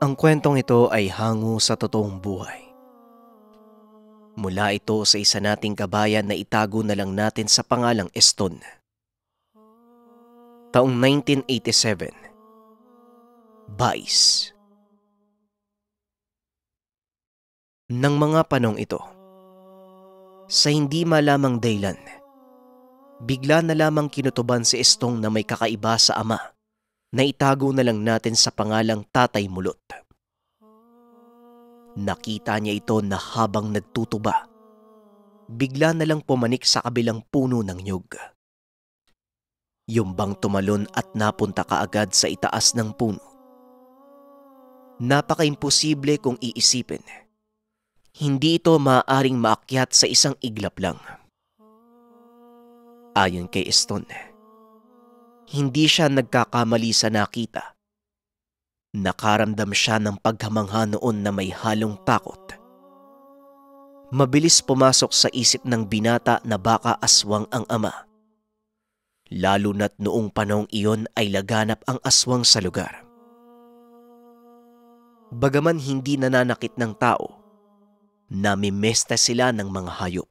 Ang kwentong ito ay hango sa totoong buhay. Mula ito sa isa nating kabayan na itago na lang natin sa pangalang Eston. Taong 1987, Vice. Nang mga panong ito, sa hindi malamang daylan, bigla na lamang kinutuban si Estong na may kakaiba sa ama na itago na lang natin sa pangalang Tatay Mulot. Nakita niya ito na habang nagtutuba, bigla na lang pumanik sa kabilang puno ng nyug. Yumbang tumalon at napunta kaagad sa itaas ng puno. Napaka-imposible kung iisipin. Hindi ito maaaring maakyat sa isang iglap lang. Ayon kay Stone, hindi siya nagkakamali sa nakita. Nakaramdam siya ng paghamangha noon na may halong takot. Mabilis pumasok sa isip ng binata na baka aswang ang ama. Lalo na't noong panong iyon ay laganap ang aswang sa lugar. Bagaman hindi nananakit ng tao, namimesta sila ng mga hayop.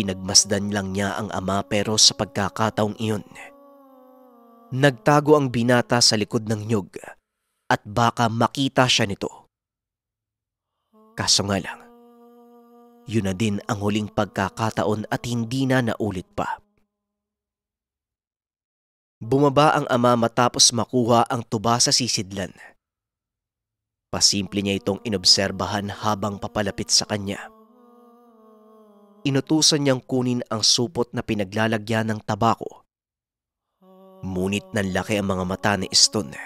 Pinagmasdan lang niya ang ama pero sa pagkakataong iyon. Nagtago ang binata sa likod ng nyug at baka makita siya nito. Kaso nga lang, yun na din ang huling pagkakataon at hindi na naulit pa. Bumaba ang ama matapos makuha ang tuba sa sisidlan. Pasimple niya itong inobserbahan habang papalapit sa kanya inutusan niyang kunin ang supot na pinaglalagyan ng tabako. Munit nang laki ang mga mata ni Stone.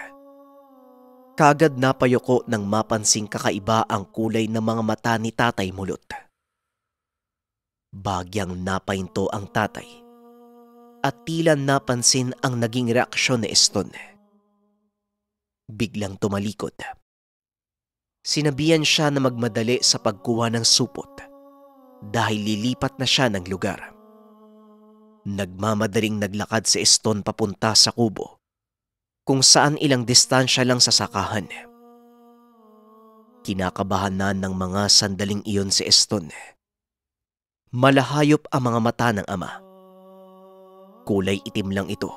Kagad napayoko nang mapansing kakaiba ang kulay ng mga mata ni tatay mulot. Bagyang napainto ang tatay at tila napansin ang naging reaksyon ni Stone. Biglang tumalikod. Sinabihan siya na magmadali sa pagkuha ng supot dahil lilipat na siya ng lugar. Nagmamadaling naglakad si Eston papunta sa kubo kung saan ilang distansya lang sa sakahan. Kinakabahan na ng mga sandaling iyon si Eston. Malahayop ang mga mata ng ama. Kulay itim lang ito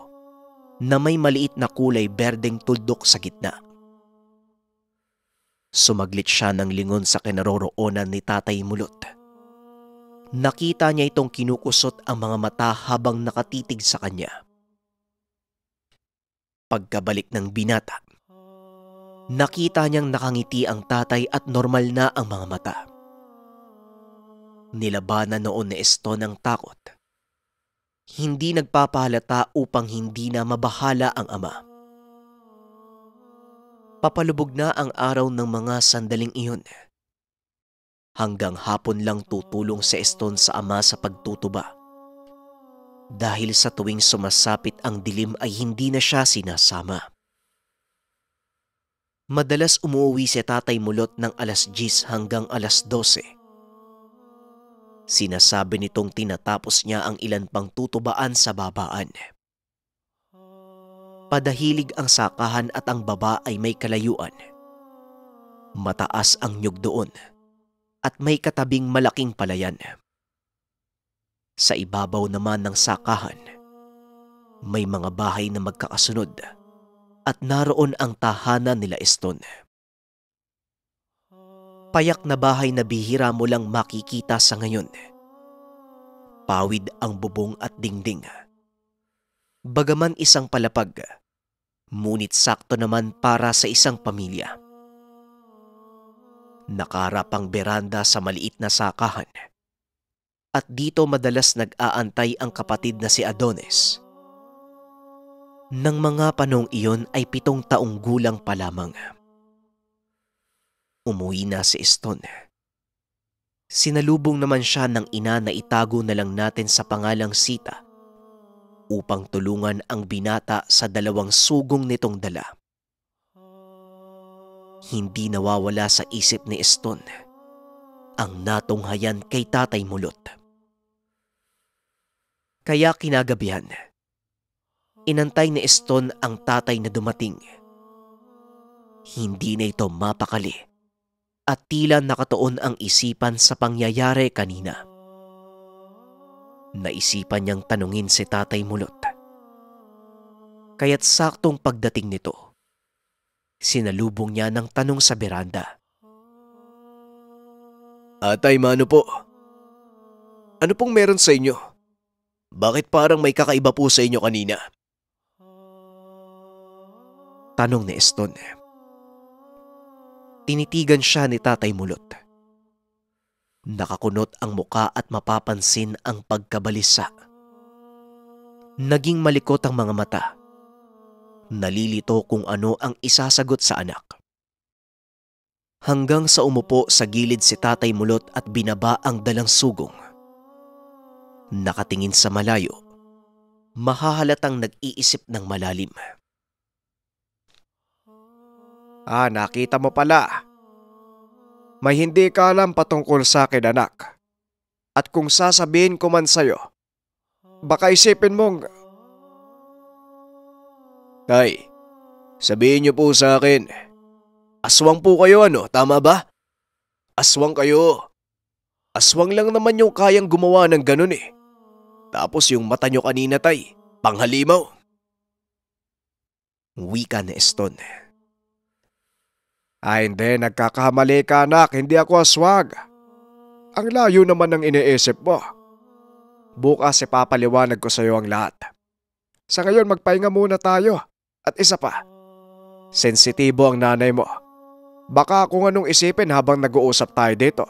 na may maliit na kulay berdeng tuldok sa gitna. Sumaglit siya ng lingon sa kinaroroonan ni Tatay Mulot nakita niya itong kinukusot ang mga mata habang nakatitig sa kanya. Pagkabalik ng binata, nakita niyang nakangiti ang tatay at normal na ang mga mata. Nilabanan noon ni Esto ang takot. Hindi nagpapahalata upang hindi na mabahala ang ama. Papalubog na ang araw ng mga sandaling iyon hanggang hapon lang tutulong si Stone sa ama sa pagtutuba. Dahil sa tuwing sumasapit ang dilim ay hindi na siya sinasama. Madalas umuwi si tatay mulot ng alas 10 hanggang alas 12. Sinasabi nitong tinatapos niya ang ilan pang tutubaan sa babaan. Padahilig ang sakahan at ang baba ay may kalayuan. Mataas ang nyug doon at may katabing malaking palayan. Sa ibabaw naman ng sakahan, may mga bahay na magkakasunod at naroon ang tahanan nila Eston. Payak na bahay na bihira mo lang makikita sa ngayon. Pawid ang bubong at dingding. Bagaman isang palapag, ngunit sakto naman para sa isang pamilya. Nakarap ang beranda sa maliit na sakahan. At dito madalas nag-aantay ang kapatid na si Adonis. Nang mga panong iyon ay pitong taong gulang pa lamang. Umuwi na si Stone. Sinalubong naman siya ng ina na itago na lang natin sa pangalang Sita upang tulungan ang binata sa dalawang sugong nitong dala hindi nawawala sa isip ni Stone ang natunghayan kay Tatay Mulot. Kaya kinagabihan, inantay ni Stone ang tatay na dumating. Hindi na ito mapakali at tila nakatuon ang isipan sa pangyayari kanina. Naisipan niyang tanungin si Tatay Mulot. Kaya't saktong pagdating nito – Sinalubong niya ng tanong sa beranda. Atay, mano po? Ano pong meron sa inyo? Bakit parang may kakaiba po sa inyo kanina? Tanong ni Eston. Tinitigan siya ni Tatay Mulot. Nakakunot ang muka at mapapansin ang pagkabalisa. Naging malikot ang mga mata Nalilito kung ano ang isasagot sa anak. Hanggang sa umupo sa gilid si tatay mulot at binaba ang dalang sugong. Nakatingin sa malayo, mahahalatang nag-iisip ng malalim. Ah, nakita mo pala. May hindi ka alam patungkol sa akin anak. At kung sasabihin ko man sa'yo, baka isipin mong Tay, sabihin niyo po sa akin, aswang po kayo ano, tama ba? Aswang kayo. Aswang lang naman yung kayang gumawa ng ganun eh. Tapos yung mata nyo kanina tay, panghalimaw. Wika na Eston. Ay hindi, nagkakahamali ka anak, hindi ako aswag. Ang layo naman ng iniisip mo. Bukas ipapaliwanag ko sa iyo ang lahat. Sa ngayon magpahinga muna tayo at isa pa, sensitibo ang nanay mo. Baka kung anong isipin habang nag-uusap tayo dito.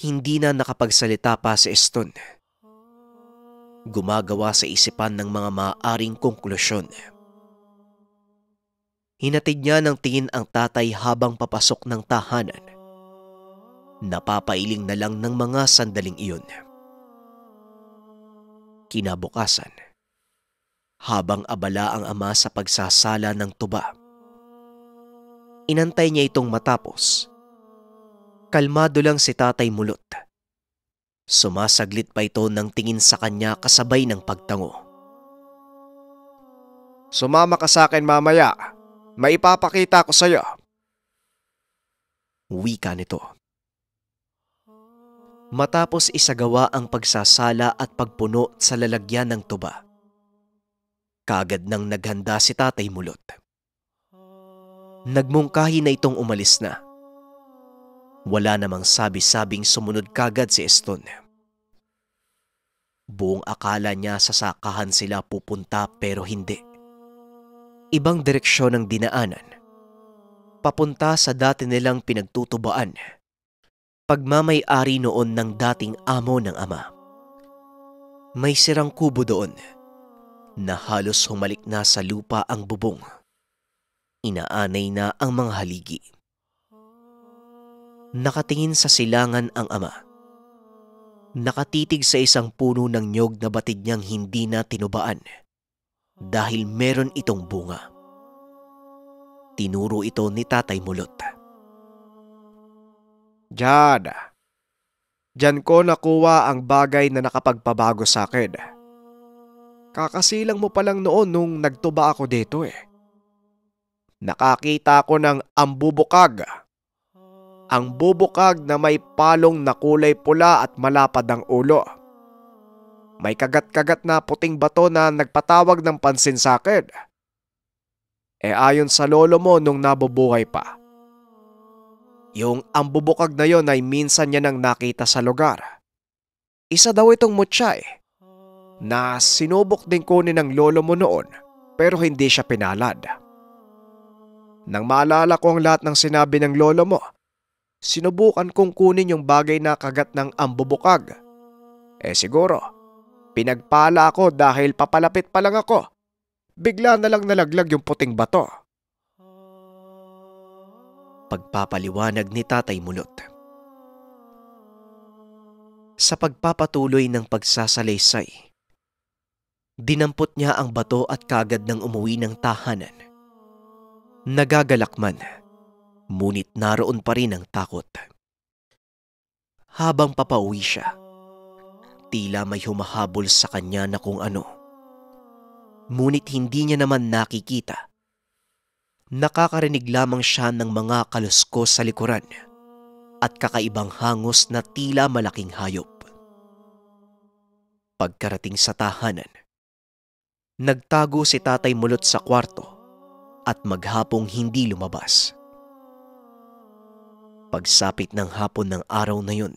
Hindi na nakapagsalita pa si Eston. Gumagawa sa isipan ng mga maaaring konklusyon. Hinatid niya ng tingin ang tatay habang papasok ng tahanan. Napapailing na lang ng mga sandaling iyon. Kinabukasan habang abala ang ama sa pagsasala ng tuba. Inantay niya itong matapos. Kalmado lang si tatay mulot. Sumasaglit pa ito ng tingin sa kanya kasabay ng pagtango. Sumama ka sa akin mamaya. May ipapakita ko sa'yo. Wika nito. Matapos isagawa ang pagsasala at pagpuno sa lalagyan ng tuba Kagad nang naghanda si tatay mulot. Nagmungkahi na itong umalis na. Wala namang sabi-sabing sumunod kagad si Eston. Buong akala niya sa sakahan sila pupunta pero hindi. Ibang direksyon ang dinaanan. Papunta sa dati nilang pinagtutubaan. Pagmamay-ari noon ng dating amo ng ama. May sirang kubo doon na halos humalik na sa lupa ang bubong. Inaanay na ang mga haligi. Nakatingin sa silangan ang ama. Nakatitig sa isang puno ng nyog na batid niyang hindi na tinubaan dahil meron itong bunga. Tinuro ito ni Tatay Mulot. Diyan. Diyan ko nakuha ang bagay na nakapagpabago sa akin Kakasilang mo palang noon nung nagtuba ako dito eh. Nakakita ko ng ambubukag. Ang bubukag na may palong na kulay pula at malapad ang ulo. May kagat-kagat na puting bato na nagpatawag ng pansin sa akin. E ayon sa lolo mo nung nabubuhay pa. Yung ambubukag na yon ay minsan niya nang nakita sa lugar. Isa daw itong mutya eh na sinubok din kunin ng lolo mo noon pero hindi siya pinalad. Nang maalala ko ang lahat ng sinabi ng lolo mo, sinubukan kong kunin yung bagay na kagat ng ambubukag. Eh siguro, pinagpala ako dahil papalapit pa lang ako. Bigla na lang nalaglag yung puting bato. Pagpapaliwanag ni Tatay Mulot sa pagpapatuloy ng pagsasalaysay. Dinampot niya ang bato at kagad nang umuwi ng tahanan. Nagagalak man, ngunit naroon pa rin ang takot. Habang papauwi siya, tila may humahabol sa kanya na kung ano. Ngunit hindi niya naman nakikita. Nakakarinig lamang siya ng mga kalusko sa likuran at kakaibang hangos na tila malaking hayop. Pagkarating sa tahanan, Nagtago si tatay mulot sa kwarto at maghapong hindi lumabas. Pagsapit ng hapon ng araw na yun,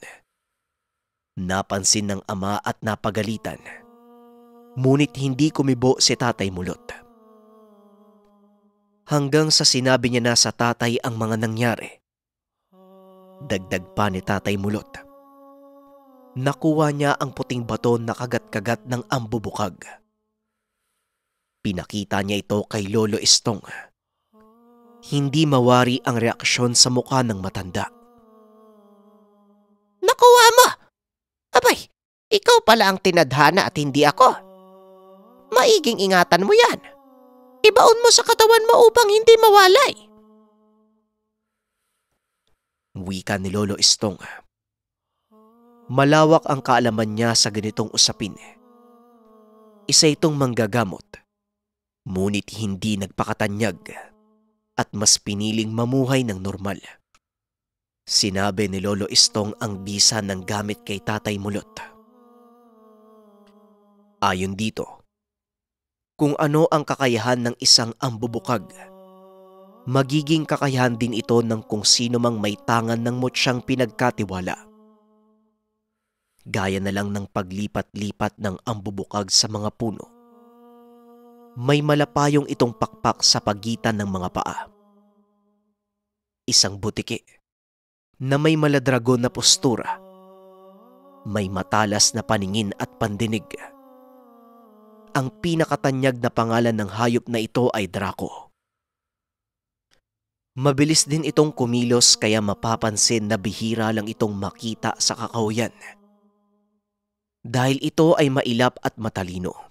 napansin ng ama at napagalitan. Munit hindi kumibo si tatay mulot. Hanggang sa sinabi niya na sa tatay ang mga nangyari. Dagdag pa ni tatay mulot. Nakuha niya ang puting bato na kagat-kagat ng ambubukag Pinakita niya ito kay Lolo Estong. Hindi mawari ang reaksyon sa mukha ng matanda. Nakuha mo! Abay, ikaw pala ang tinadhana at hindi ako. Maiging ingatan mo yan. Ibaon mo sa katawan mo upang hindi mawalay. Wika ni Lolo Estong. Malawak ang kaalaman niya sa ganitong usapin. Isa itong manggagamot Ngunit hindi nagpakatanyag at mas piniling mamuhay ng normal. Sinabi ni Lolo Istong ang bisa ng gamit kay Tatay Mulot. Ayon dito, kung ano ang kakayahan ng isang ambubukag, magiging kakayahan din ito ng kung sino mang may tangan ng mutsyang pinagkatiwala. Gaya na lang ng paglipat-lipat ng ambubukag sa mga puno may malapayong itong pakpak sa pagitan ng mga paa. Isang butiki na may maladragon na postura, may matalas na paningin at pandinig. Ang pinakatanyag na pangalan ng hayop na ito ay Draco. Mabilis din itong kumilos kaya mapapansin na bihira lang itong makita sa kakawyan. Dahil ito ay mailap at matalino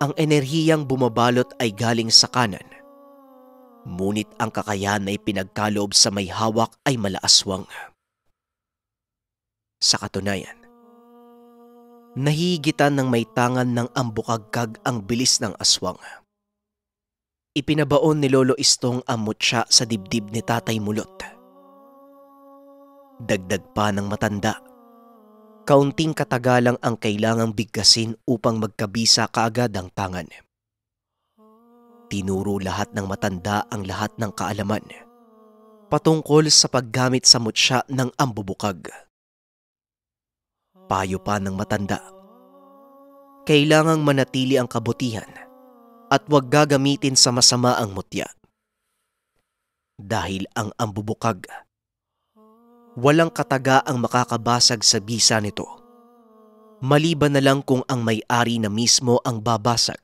ang enerhiyang bumabalot ay galing sa kanan. Ngunit ang kakayahan ay pinagkaloob sa may hawak ay malaaswang. Sa katunayan, nahigitan ng may tangan ng ambukagkag ang bilis ng aswang. Ipinabaon ni Lolo Istong ang mutya sa dibdib ni Tatay Mulot. Dagdag pa ng matanda kaunting katagalang ang kailangang bigkasin upang magkabisa kaagad ang pangan. Tinuro lahat ng matanda ang lahat ng kaalaman patungkol sa paggamit sa mutya ng ambubukag. Payo pa ng matanda. Kailangang manatili ang kabutihan at huwag gagamitin sa masama ang mutya. Dahil ang ambubukag walang kataga ang makakabasag sa bisa nito. Maliban na lang kung ang may-ari na mismo ang babasag.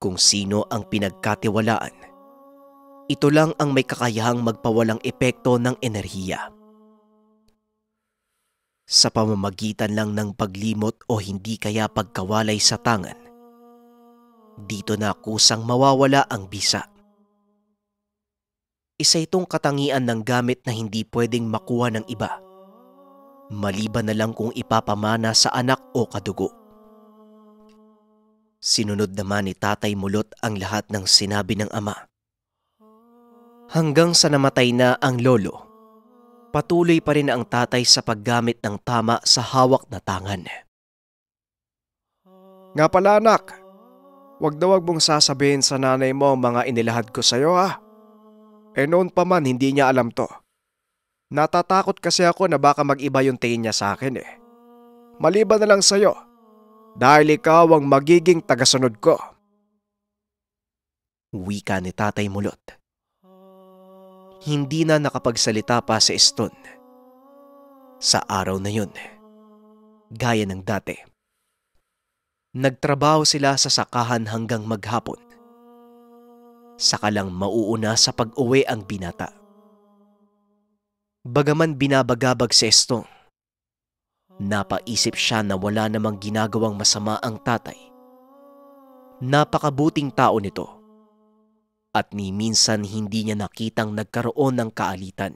Kung sino ang pinagkatiwalaan. Ito lang ang may kakayahang magpawalang epekto ng enerhiya. Sa pamamagitan lang ng paglimot o hindi kaya pagkawalay sa tangan, dito na kusang mawawala ang bisa. Isa itong katangian ng gamit na hindi pwedeng makuha ng iba. Maliban na lang kung ipapamana sa anak o kadugo. Sinunod naman ni Tatay Mulot ang lahat ng sinabi ng ama. Hanggang sa namatay na ang lolo, patuloy pa rin ang tatay sa paggamit ng tama sa hawak na tangan. Nga pala anak, wag daw wag mong sasabihin sa nanay mo ang mga inilahad ko sa iyo ah. E noon pa man hindi niya alam to. Natatakot kasi ako na baka mag-iba yung tingin niya sa akin eh. Maliban na lang sa'yo. Dahil ikaw ang magiging tagasunod ko. Wika ni Tatay Mulot. Hindi na nakapagsalita pa si Stone. Sa araw na yun. Gaya ng dati. Nagtrabaho sila sa sakahan hanggang maghapon saka lang mauuna sa pag-uwi ang binata. Bagaman binabagabag si Esto, napaisip siya na wala namang ginagawang masama ang tatay. Napakabuting tao nito at ni minsan hindi niya nakitang nagkaroon ng kaalitan.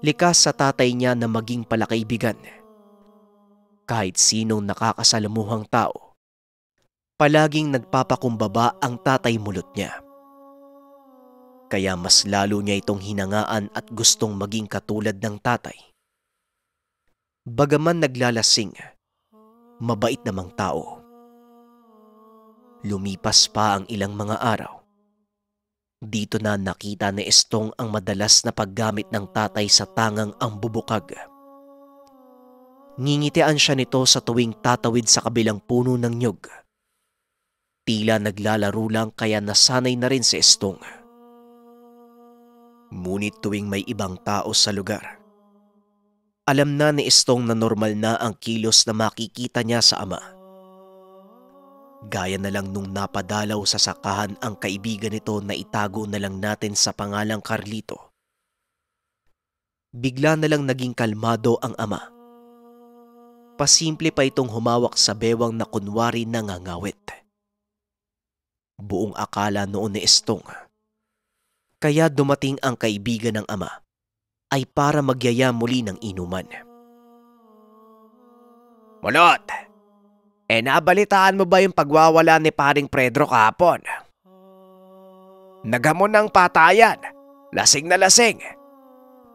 Likas sa tatay niya na maging palakaibigan. Kahit sinong nakakasalamuhang tao, palaging nagpapakumbaba ang tatay mulot niya. Kaya mas lalo niya itong hinangaan at gustong maging katulad ng tatay. Bagaman naglalasing, mabait namang tao. Lumipas pa ang ilang mga araw. Dito na nakita ni Estong ang madalas na paggamit ng tatay sa tangang ang bubukag. Ngingitian siya nito sa tuwing tatawid sa kabilang puno ng nyug Tila naglalaro lang kaya nasanay na rin si Estong. Ngunit tuwing may ibang tao sa lugar, alam na ni Estong na normal na ang kilos na makikita niya sa ama. Gaya na lang nung napadalaw sa sakahan ang kaibigan nito na itago na lang natin sa pangalang Carlito. Bigla na lang naging kalmado ang ama pasimple pa itong humawak sa bewang na kunwari nangangawit buong akala noon ni Estong. Kaya dumating ang kaibigan ng ama ay para magyaya muli ng inuman. Mulot! E nabalitaan mo ba yung pagwawala ni paring Pedro kahapon? Nagamon ng patayan, lasing na lasing.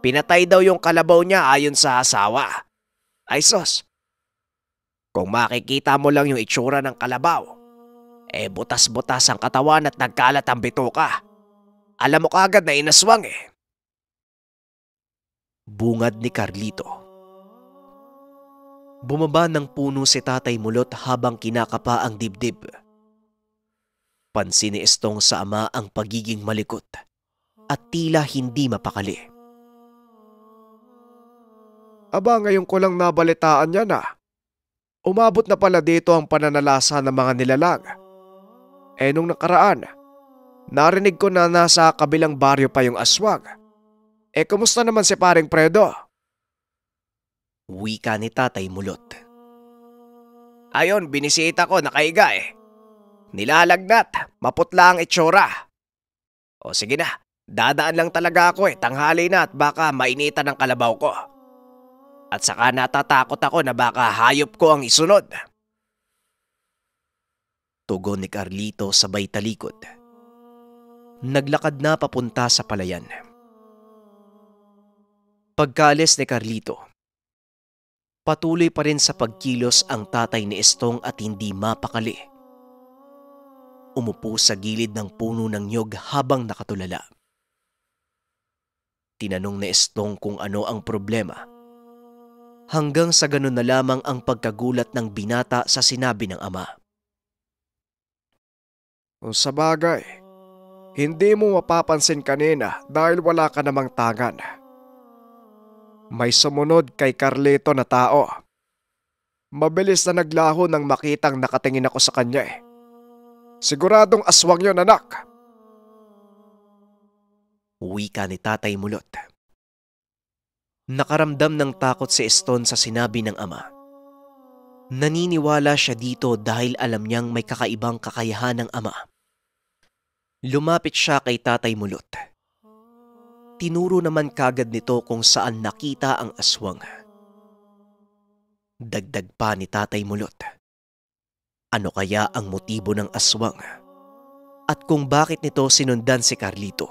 Pinatay daw yung kalabaw niya ayon sa asawa. Ay sus! kung makikita mo lang yung itsura ng kalabaw, eh butas-butas ang katawan at nagkalat ang bituka. Alam mo kaagad na inaswang eh. Bungad ni Carlito. Bumaba ng puno si tatay mulot habang kinakapa ang dibdib. Pansin ni Estong sa ama ang pagiging malikot at tila hindi mapakali. Aba ngayon ko lang nabalitaan yan ah. Umabot na pala dito ang pananalasa ng mga nilalang eh nung nakaraan, narinig ko na nasa kabilang baryo pa yung aswang. Eh kumusta naman si paring Predo? Wika ni tatay mulot. Ayon, binisita ko, nakaiga eh. Nilalagnat, maputla ang itsura. O sige na, dadaan lang talaga ako eh, tanghali na at baka mainitan ang kalabaw ko. At saka natatakot ako na baka hayop ko ang isunod. Tugon ni Carlito sabay talikod. Naglakad na papunta sa palayan. Pagkaalis ni Carlito, patuloy pa rin sa pagkilos ang tatay ni Estong at hindi mapakali. Umupo sa gilid ng puno ng nyog habang nakatulala. Tinanong ni Estong kung ano ang problema. Hanggang sa ganun na lamang ang pagkagulat ng binata sa sinabi ng ama. Kung sa bagay, hindi mo mapapansin kanina dahil wala ka namang tangan. May sumunod kay Carlito na tao. Mabilis na naglaho nang makitang nakatingin ako sa kanya eh. Siguradong aswang yon anak. Uwi ka ni Tatay Mulot. Nakaramdam ng takot si Stone sa sinabi ng ama. Naniniwala siya dito dahil alam niyang may kakaibang kakayahan ng ama. Lumapit siya kay Tatay Mulot. Tinuro naman kagad nito kung saan nakita ang aswang. Dagdag pa ni Tatay Mulot. Ano kaya ang motibo ng aswang? At kung bakit nito sinundan si Carlito?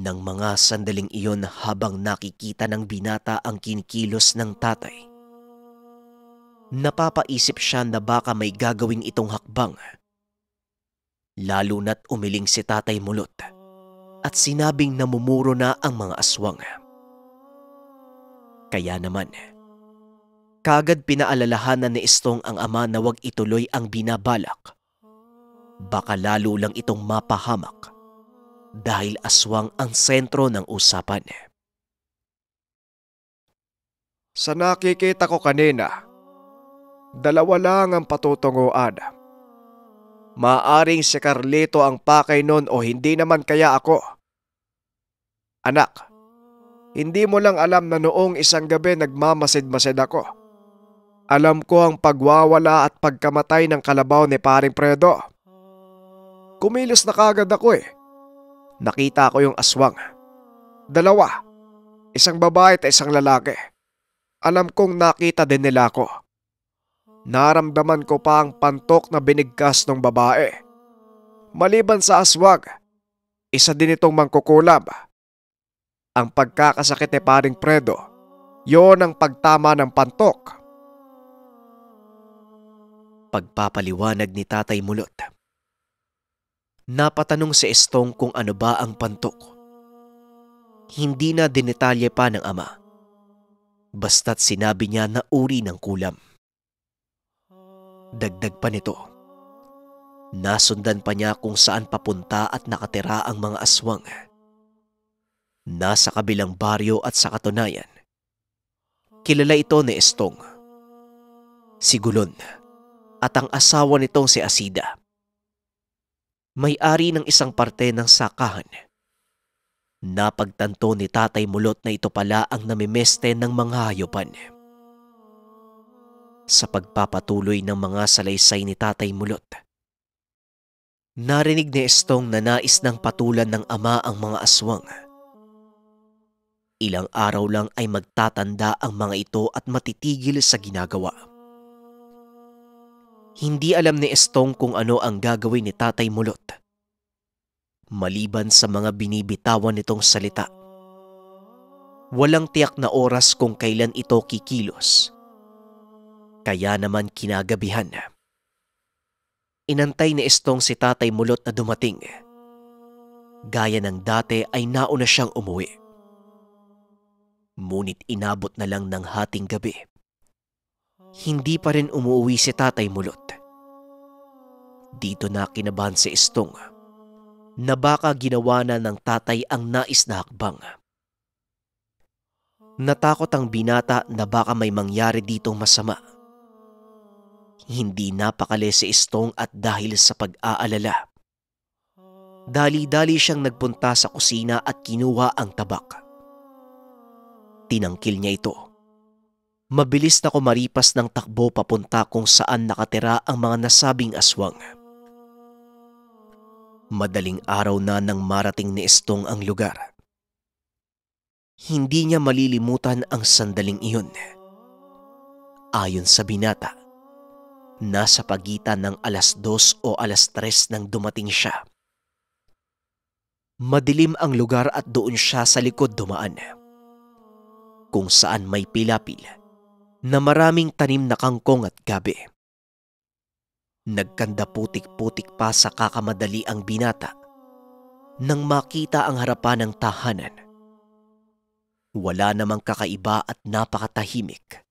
Nang mga sandaling iyon habang nakikita ng binata ang kinikilos ng tatay, napapaisip siya na baka may gagawin itong hakbang. Lalo na't umiling si tatay mulot at sinabing namumuro na ang mga aswang. Kaya naman, kagad pinaalalahanan ni Istong ang ama na huwag ituloy ang binabalak. Baka lalo lang itong mapahamak dahil aswang ang sentro ng usapan. Sa nakikita ko kanina, Dalawa lang ang patutunguan. Maaring si Carlito ang pakay nun o hindi naman kaya ako. Anak, hindi mo lang alam na noong isang gabi nagmamasid-masid ako. Alam ko ang pagwawala at pagkamatay ng kalabaw ni paring Predo. Kumilos na kagad ako eh. Nakita ko yung aswang. Dalawa. Isang babae at isang lalaki. Alam kong nakita din nila ako naramdaman ko pa ang pantok na binigkas ng babae. Maliban sa aswag, isa din itong mangkukulab. Ang pagkakasakit ni paring Predo, yon ang pagtama ng pantok. Pagpapaliwanag ni Tatay Mulot. Napatanong si Estong kung ano ba ang pantok. Hindi na dinetalye pa ng ama. Basta't sinabi niya na uri ng kulam. Dagdag pa nito. Nasundan pa niya kung saan papunta at nakatira ang mga aswang. Nasa kabilang baryo at sa katunayan. Kilala ito ni Estong. Si Gulon at ang asawa nitong si Asida. May-ari ng isang parte ng sakahan. Napagtanto ni Tatay Mulot na ito pala ang namimeste ng mga hayupan sa pagpapatuloy ng mga salaysay ni Tatay Mulot. Narinig ni Estong na nais ng patulan ng ama ang mga aswang. Ilang araw lang ay magtatanda ang mga ito at matitigil sa ginagawa. Hindi alam ni Estong kung ano ang gagawin ni Tatay Mulot. Maliban sa mga binibitawan nitong salita, walang tiyak na oras kung kailan ito kikilos kaya naman kinagabihan. Inantay ni Estong si tatay mulot na dumating. Gaya ng dati ay nauna siyang umuwi. Ngunit inabot na lang ng hating gabi. Hindi pa rin umuwi si tatay mulot. Dito na kinabahan si Estong na baka ginawa na ng tatay ang nais na hakbang. Natakot ang binata na baka may mangyari dito masama hindi napakali si Istong at dahil sa pag-aalala. Dali-dali siyang nagpunta sa kusina at kinuha ang tabak. Tinangkil niya ito. Mabilis na kumaripas ng takbo papunta kung saan nakatira ang mga nasabing aswang. Madaling araw na nang marating ni Estong ang lugar. Hindi niya malilimutan ang sandaling iyon. Ayon sa binata, Nasa pagitan ng alas dos o alas tres nang dumating siya. Madilim ang lugar at doon siya sa likod dumaan. Kung saan may pilapil na maraming tanim na kangkong at gabi. Nagkanda putik-putik pa sa kakamadali ang binata nang makita ang harapan ng tahanan. Wala namang kakaiba at napakatahimik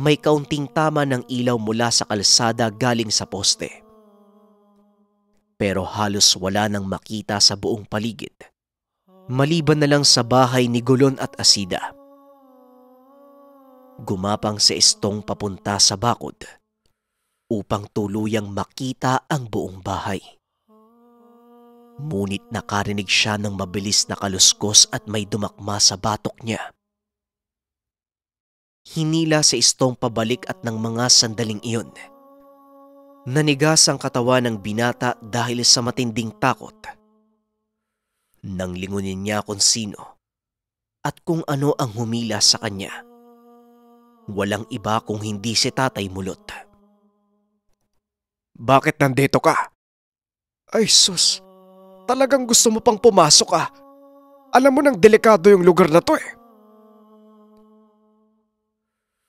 may kaunting tama ng ilaw mula sa kalsada galing sa poste. Pero halos wala nang makita sa buong paligid. Maliban na lang sa bahay ni Gulon at Asida. Gumapang si Estong papunta sa bakod upang tuluyang makita ang buong bahay. Munit nakarinig siya ng mabilis na kaluskos at may dumakma sa batok niya hinila sa istong pabalik at ng mga sandaling iyon. Nanigas ang katawan ng binata dahil sa matinding takot. Nang lingunin niya kung sino at kung ano ang humila sa kanya. Walang iba kung hindi si Tatay Mulot. Bakit nandito ka? Ay sus, talagang gusto mo pang pumasok ah. Alam mo nang delikado yung lugar na to eh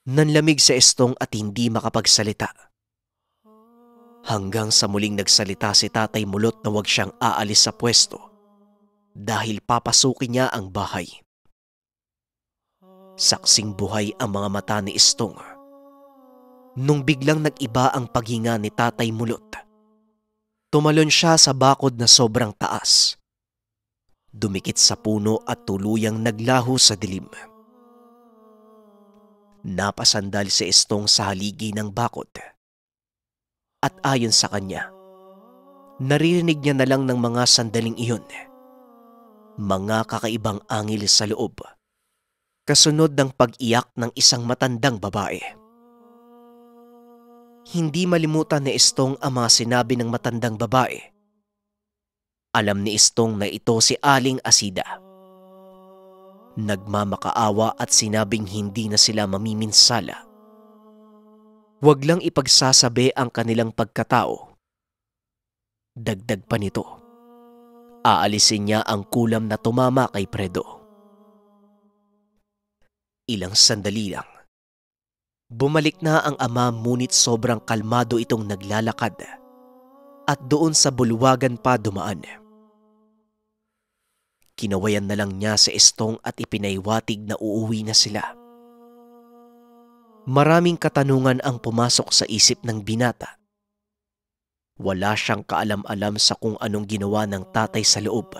nanlamig sa estong at hindi makapagsalita. Hanggang sa muling nagsalita si tatay mulot na wag siyang aalis sa pwesto dahil papasukin niya ang bahay. Saksing buhay ang mga mata ni Estong. Nung biglang nag-iba ang paghinga ni tatay mulot, tumalon siya sa bakod na sobrang taas. Dumikit sa puno at tuluyang naglaho sa dilim. Napasandal si Estong sa haligi ng bakod. At ayon sa kanya, naririnig niya na lang ng mga sandaling iyon. Mga kakaibang angil sa loob. Kasunod ng pag-iyak ng isang matandang babae. Hindi malimutan ni Estong ang mga sinabi ng matandang babae. Alam ni Estong na ito si Aling Asida. Nagmamakaawa at sinabing hindi na sila mamiminsala. Huwag lang ipagsasabi ang kanilang pagkatao. Dagdag pa nito. Aalisin niya ang kulam na tumama kay Predo. Ilang sandali lang. Bumalik na ang ama munit sobrang kalmado itong naglalakad at doon sa bulwagan pa dumaan. Kinawayan na lang niya sa estong at ipinaiwatig na uuwi na sila. Maraming katanungan ang pumasok sa isip ng binata. Wala siyang kaalam-alam sa kung anong ginawa ng tatay sa loob.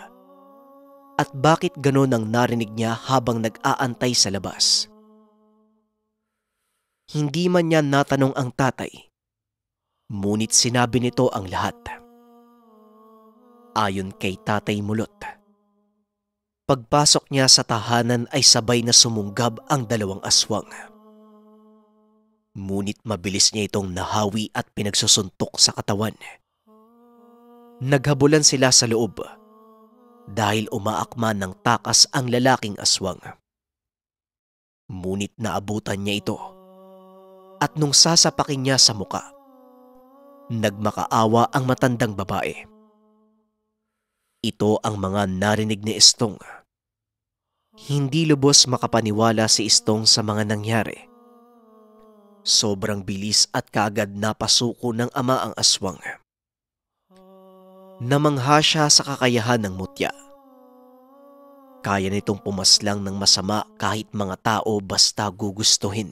At bakit ganon ang narinig niya habang nag-aantay sa labas. Hindi man niya natanong ang tatay Ngunit sinabi nito ang lahat. Ayon kay Tatay Mulot, Pagpasok niya sa tahanan ay sabay na sumunggab ang dalawang aswang. Ngunit mabilis niya itong nahawi at pinagsusuntok sa katawan. Naghabulan sila sa loob dahil umaakma ng takas ang lalaking aswang. Ngunit naabutan niya ito at nung sasapakin niya sa muka, nagmakaawa ang matandang babae. Ito ang mga narinig ni Estong. Hindi lubos makapaniwala si Estong sa mga nangyari. Sobrang bilis at kaagad napasuko ng ama ang aswang. Namangha siya sa kakayahan ng mutya. Kaya nitong pumaslang ng masama kahit mga tao basta gugustuhin.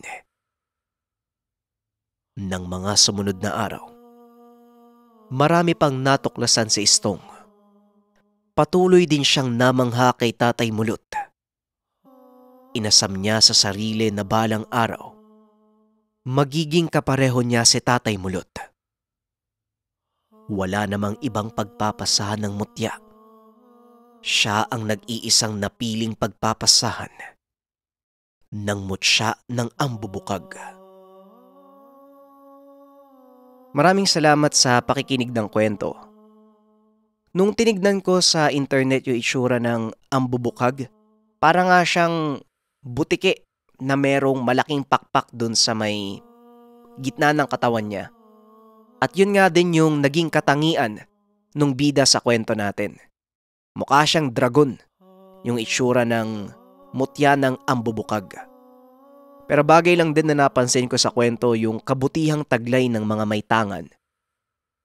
Nang mga sumunod na araw, marami pang natuklasan si Estong Patuloy din siyang namangha kay Tatay Mulot. Inasam niya sa sarili na balang araw, magiging kapareho niya si Tatay Mulot. Wala namang ibang pagpapasahan ng mutya. Siya ang nag-iisang napiling pagpapasahan ng mutya ng ambubukag. Maraming salamat sa pakikinig ng kwento. Nung tinignan ko sa internet yung itsura ng ambubukag, para nga siyang butike na merong malaking pakpak dun sa may gitna ng katawan niya. At yun nga din yung naging katangian nung bida sa kwento natin. Mukha siyang dragon yung itsura ng mutya ng ambubukag. Pero bagay lang din na napansin ko sa kwento yung kabutihang taglay ng mga may tangan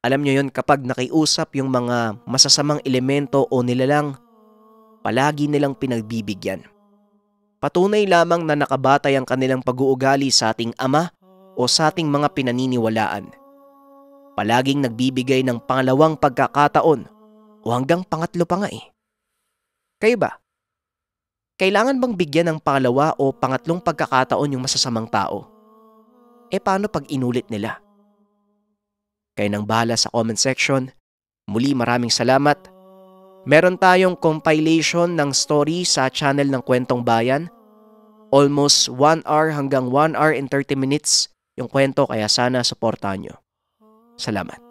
alam nyo yon kapag nakiusap yung mga masasamang elemento o nilalang, palagi nilang pinagbibigyan. Patunay lamang na nakabatay ang kanilang pag-uugali sa ating ama o sa ating mga pinaniniwalaan. Palaging nagbibigay ng pangalawang pagkakataon o hanggang pangatlo pa nga eh. Kayo ba? Kailangan bang bigyan ng pangalawa o pangatlong pagkakataon yung masasamang tao? E paano pag inulit nila? Kayo nang bahala sa comment section. Muli maraming salamat. Meron tayong compilation ng story sa channel ng Kwentong Bayan. Almost 1 hour hanggang 1 hour and 30 minutes yung kwento kaya sana suportahan nyo. Salamat.